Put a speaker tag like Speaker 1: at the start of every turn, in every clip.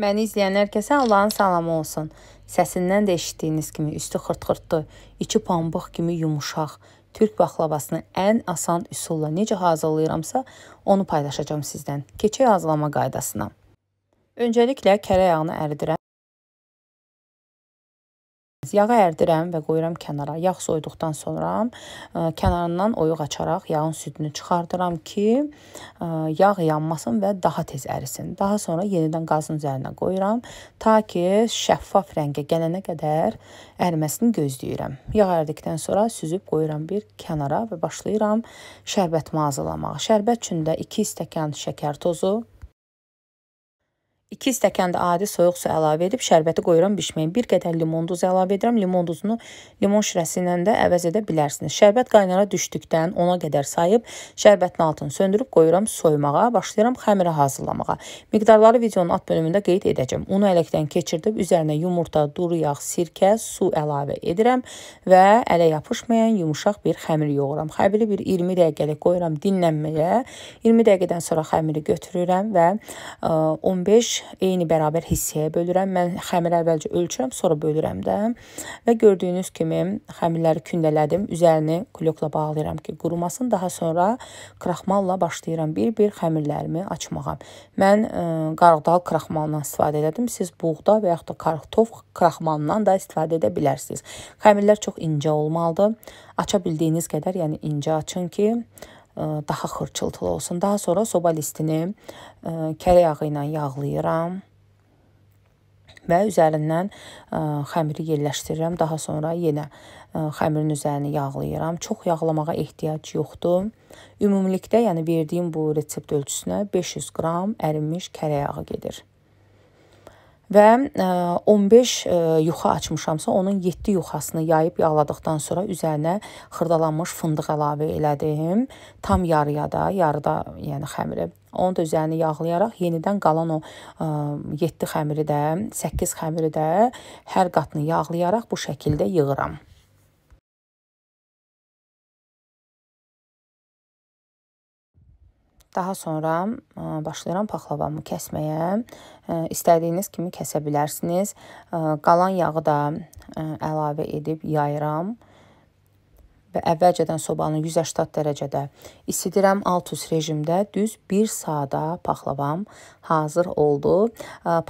Speaker 1: Məni izləyən hər kəsə Allahın salamı olsun. Səsindən də eşitdiyiniz kimi üstü xırt-xırtlı, içi pambıq kimi yumuşaq türk baxlavasını ən asan üsulla necə hazırlayıramsa, onu paylaşacağam sizdən. Keçək hazırlama qaydasına. Öncəliklə kərə yağını əridirəm olmaz. Yağı ərdirəm və qoyuram kənara. Yağ soyduqdan sonra ə, e, kənarından oyuq açaraq yağın südünü çıxardıram ki, ə, e, yağ yanmasın və daha tez ərisin. Daha sonra yenidən qazın üzərinə qoyuram ta ki, şəffaf rəngə gələnə qədər əriməsini gözləyirəm. Yağ ərdikdən sonra süzüb qoyuram bir kənara və başlayıram şərbətimi hazırlamağa. Şərbət üçün də 2 stəkan şəkər tozu 2 stəkan da adi soyuq su əlavə edib şərbəti qoyuram bişməyə. Bir qədər limonduz əlavə edirəm. Limonduzunu limon şirəsi ilə də əvəz edə bilərsiniz. Şərbət qaynara düşdükdən 10-a qədər sayıb şərbətin altını söndürüb qoyuram soymağa. Başlayıram xəmiri hazırlamağa. Miqdarları videonun alt bölümündə qeyd edəcəm. Unu ələkdən keçirdib üzərinə yumurta, duru yağ, sirkə, su əlavə edirəm və ələ yapışmayan yumşaq bir xəmir yoğuram. Xəmiri bir 20 dəqiqəlik qoyuram dinlənməyə. 20 dəqiqədən sonra xəmiri götürürəm və 15 eyni bərabər hissəyə bölürəm. Mən xəmiri əvvəlcə ölçürəm, sonra bölürəm də. Və gördüyünüz kimi xəmirləri kündələdim. Üzerini klokla bağlayıram ki, qurumasın. Daha sonra kraxmalla başlayıram bir-bir xəmirlərimi açmağa. Mən ə, e, qarğdal kraxmalından istifadə edirdim. Siz buğda və yaxud da kartof kraxmalından da istifadə edə bilərsiniz. Xəmirlər çox incə olmalıdır. Aça bildiyiniz qədər, yəni incə açın ki, daha xırçıltılı olsun. Daha sonra soba listini kərə yağı ilə yağlayıram və üzərindən xəmiri yerləşdirirəm. Daha sonra yenə xəmirin üzərini yağlayıram. Çox yağlamağa ehtiyac yoxdur. Ümumilikdə, yəni verdiyim bu resept ölçüsünə 500 qram ərimiş kərə yağı gedir və 15 e, e, yuxa açmışamsa, onun 7 yuxasını yayıb yağladıqdan sonra üzərinə xırdalanmış fındıq əlavə elədim. Tam yarıya da, yarıda, yəni xəmiri. Onu da üzərini yağlayaraq yenidən qalan o 7 e, xəmiri də, 8 xəmiri də hər qatını yağlayaraq bu şəkildə yığıram. Daha sonra başlayıram paxlavamı kəsməyə. İstədiyiniz kimi kəsə bilərsiniz. Qalan yağı da əlavə edib yayıram və əvvəlcədən sobanı 180 dərəcədə isidirəm alt üst rejimdə düz 1 saata paxlavam hazır oldu.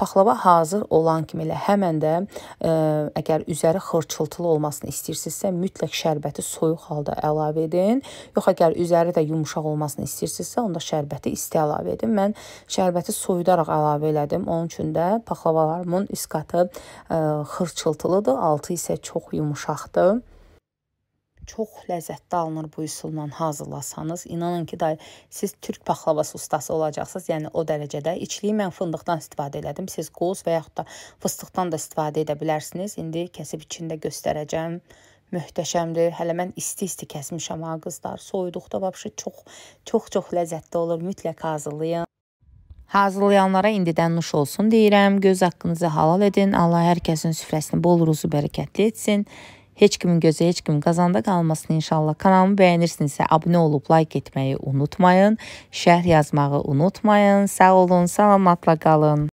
Speaker 1: Paxlava hazır olan kimi elə həmən də əgər üzəri xırçıltılı olmasını istəyirsinizsə, mütləq şərbəti soyuq halda əlavə edin. Yox əgər üzəri də yumşaq olmasını istəyirsinizsə, onda şərbəti isti əlavə edin. Mən şərbəti soyudaraq əlavə elədim. Onun üçün də paxlavalarımın üst qatı xırçıltılıdır, altı isə çox yumşaqdır. Çox ləzzətli alınır bu üsulla hazırlasanız. İnanın ki, da siz türk paxlavası ustası olacaqsınız. Yəni o dərəcədə. İçliyi mən fındıqdan istifadə elədim. Siz qoz və yaxud da fıstıqdan da istifadə edə bilərsiniz. İndi kəsib içində göstərəcəm. Möhtəşəmdir. Hələ mən isti-isti kəsmişəm ha qızlar. Soyuduqda vəbşi çox çox-çox ləzzətli olur. Mütləq hazırlayın. Hazırlayanlara indidən nuş olsun deyirəm. Göz haqqınızı halal edin. Allah hər kəsin süfrəsini bol ruzu bərəkətli etsin. Heç kimin gözü, heç kimin qazanda qalmasın inşallah. Kanalımı bəyənirsinizsə abunə olub like etməyi unutmayın. Şərh yazmağı unutmayın. Sağ olun, salamatla qalın.